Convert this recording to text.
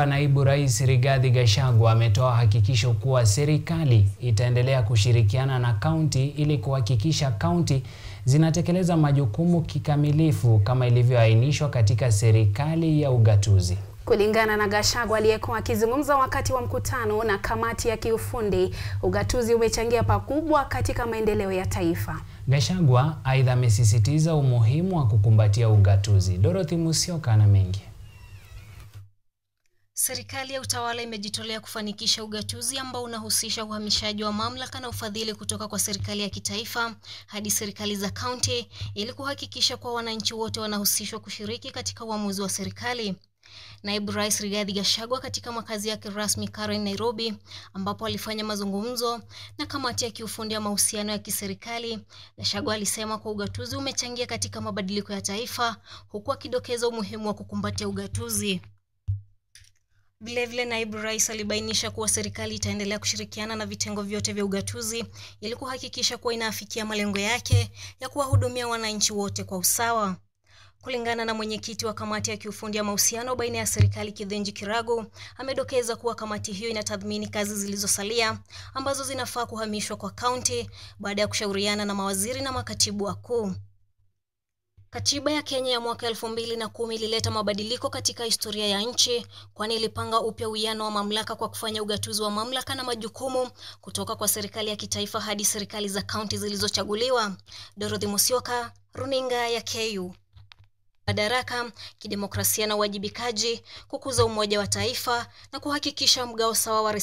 Hapa naibu rais Rigathi Gachagua ametoa hakikisho kuwa serikali itaendelea kushirikiana na kaunti ili kuhakikisha kaunti zinatekeleza majukumu kikamilifu kama ilivyoainishwa katika serikali ya ugatuzi. Kulingana na Gachagua aliyekuwa akizungumza wakati wa mkutano na kamati ya kiufundi, ugatuzi umechangia pakubwa katika maendeleo ya taifa. Gachagua aidha amesisitiza umuhimu wa kukumbatia ugatuzi. Dorothy Musioka na mengi. Serikali ya utawala imejitolea kufanikisha ugatuzi ambao unahusisha uhamishaji wa mamlaka na ufadhili kutoka kwa serikali ya kitaifa hadi serikali za kaunti ili kuhakikisha kuwa wananchi wote wanahusishwa kushiriki katika uamuzi wa serikali. Naibu Rais Rigathi Gachagua katika makazi yake rasmi Karen, Nairobi, ambapo alifanya mazungumzo na kamati ya kiufundi ya mahusiano ya kiserikali. Gachagua alisema kuwa ugatuzi umechangia katika mabadiliko ya taifa, huku akidokeza umuhimu wa kukumbatia ugatuzi. Vilevile naibu rais alibainisha kuwa serikali itaendelea kushirikiana na vitengo vyote vya ugatuzi ili kuhakikisha kuwa inaafikia malengo yake ya kuwahudumia wananchi wote kwa usawa. Kulingana na mwenyekiti wa kamati ya kiufundi ya mahusiano baina ya serikali Kithenji Kirago, amedokeza kuwa kamati hiyo inatathmini kazi zilizosalia ambazo zinafaa kuhamishwa kwa kaunti baada ya kushauriana na mawaziri na makatibu wakuu. Katiba ya Kenya ya mwaka elfu mbili na kumi ilileta mabadiliko katika historia ya nchi, kwani ilipanga upya uwiano wa mamlaka kwa kufanya ugatuzi wa mamlaka na majukumu kutoka kwa serikali ya kitaifa hadi serikali za kaunti zilizochaguliwa. Dorothy Musyoka, runinga ya KU. Madaraka, kidemokrasia na uwajibikaji, kukuza umoja wa taifa na kuhakikisha mgao sawa wa